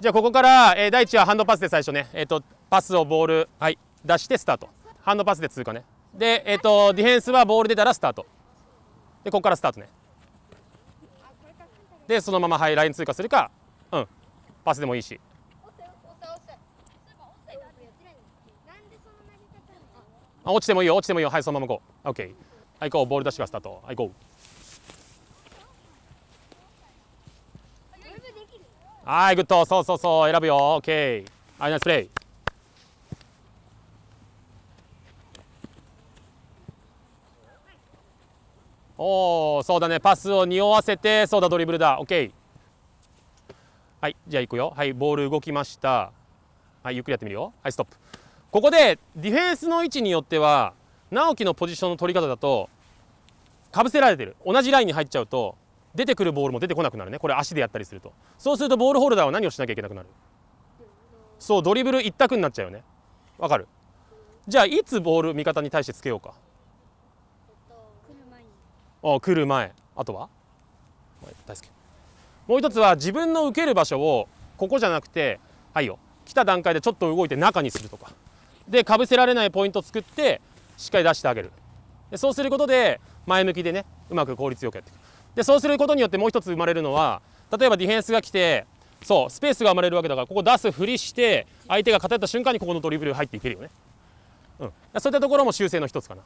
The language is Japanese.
じゃあここから、えー、第一はハンドパスで最初ね、えーと、パスをボール、はい、出してスタートハンドパスで通過ねで、えーと、ディフェンスはボール出たらスタートでここからスタートねでそのまま、はい、ライン通過するか、うん、パスでもいいしあ落ちてもいいよ落ちてもいいよはいそのまま行こう OK はい行こうボール出しがスタートはい行こうはいグッドそうそうそう選ぶよ OK はいナイスプレイおおそうだねパスを匂わせてそうだドリブルだ OK はいじゃあ行くよはいボール動きましたはいゆっくりやってみるよはいストップここでディフェンスの位置によっては直樹のポジションの取り方だとかぶせられてる同じラインに入っちゃうと出てくるボールも出てこなくなるねこれ足でやったりするとそうするとボールホルダーは何をしなきゃいけなくなるそうドリブル一択になっちゃうよねわかるじゃあいつボール味方に対してつけようかあ来る前あとはもう一つは自分の受ける場所をここじゃなくてはいよ来た段階でちょっと動いて中にするとかでかぶせられないポイントを作ってしっかり出してあげるでそうすることで前向きでねうまく効率よくやっていくでそうすることによってもう一つ生まれるのは例えばディフェンスが来てそうスペースが生まれるわけだからここ出すふりして相手が偏った瞬間にここのドリブル入っていけるよね、うん、そういったところも修正の一つかな。